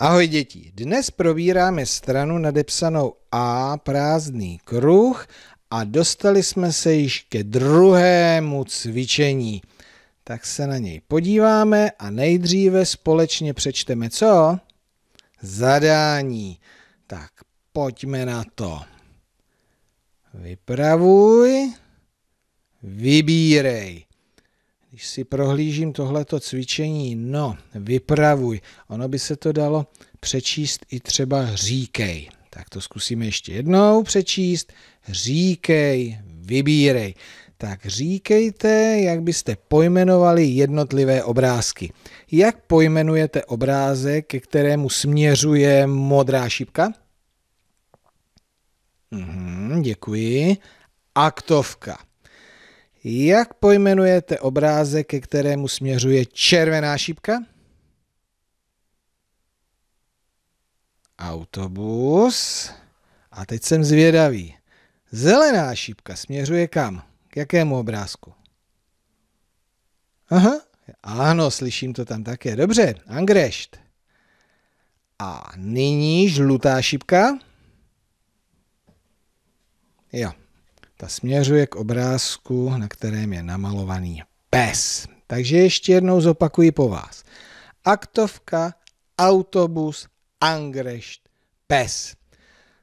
Ahoj děti, dnes probíráme stranu nadepsanou A prázdný kruh a dostali jsme se již ke druhému cvičení. Tak se na něj podíváme a nejdříve společně přečteme co? Zadání. Tak pojďme na to. Vypravuj, vybírej když si prohlížím tohleto cvičení, no, vypravuj, ono by se to dalo přečíst i třeba říkej. Tak to zkusíme ještě jednou přečíst. Říkej, vybírej. Tak říkejte, jak byste pojmenovali jednotlivé obrázky. Jak pojmenujete obrázek, ke kterému směřuje modrá šipka? Mhm, děkuji. Aktovka. Jak pojmenujete obrázek, ke kterému směřuje červená šípka? Autobus. A teď jsem zvědavý. Zelená šípka směřuje kam? K jakému obrázku? Aha, ano, slyším to tam také. Dobře, Angrešt. A nyní žlutá šipka. Jo, ta směřuje k obrázku, na kterém je namalovaný pes. Takže ještě jednou zopakuji po vás. Aktovka, autobus, angrešt, pes.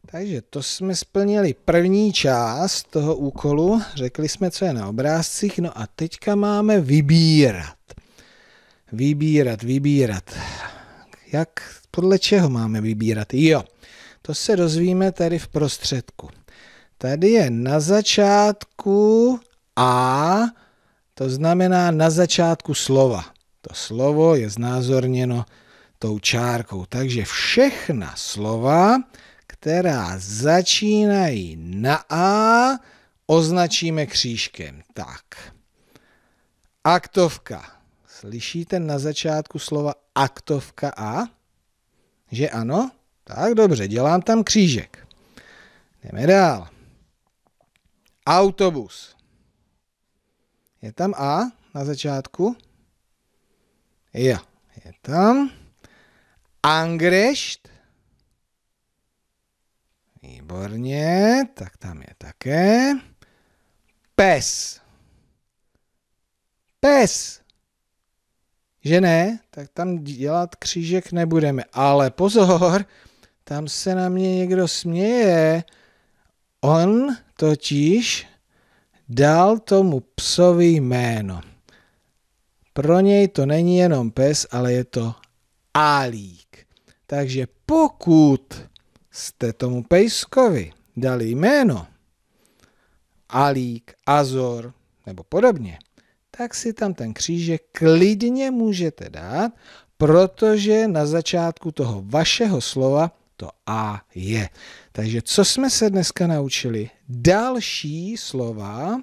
Takže to jsme splnili první část toho úkolu, řekli jsme, co je na obrázcích, no a teďka máme vybírat. Vybírat, vybírat. Jak, podle čeho máme vybírat? Jo, to se dozvíme tady v prostředku. Tady je na začátku a, to znamená na začátku slova. To slovo je znázorněno tou čárkou. Takže všechna slova, která začínají na A, označíme křížkem. Tak. Aktovka. Slyšíte na začátku slova aktovka A? Že ano? Tak dobře, dělám tam křížek. Jdeme dál. Autobus. Je tam A na začátku? Jo, je tam. Angrešt. Výborně, tak tam je také. Pes. Pes. Že ne? Tak tam dělat křížek nebudeme. Ale pozor, tam se na mě někdo směje. On totiž dal tomu psovi jméno. Pro něj to není jenom pes, ale je to Álík. Takže pokud jste tomu pejskovi dali jméno, Alík, Azor nebo podobně, tak si tam ten křížek klidně můžete dát, protože na začátku toho vašeho slova to A je. Takže co jsme se dneska naučili? Další slova,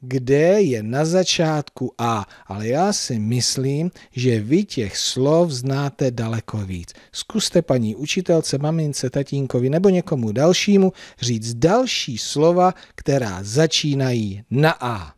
kde je na začátku A, ale já si myslím, že vy těch slov znáte daleko víc. Zkuste paní učitelce, mamince, tatínkovi nebo někomu dalšímu říct další slova, která začínají na A.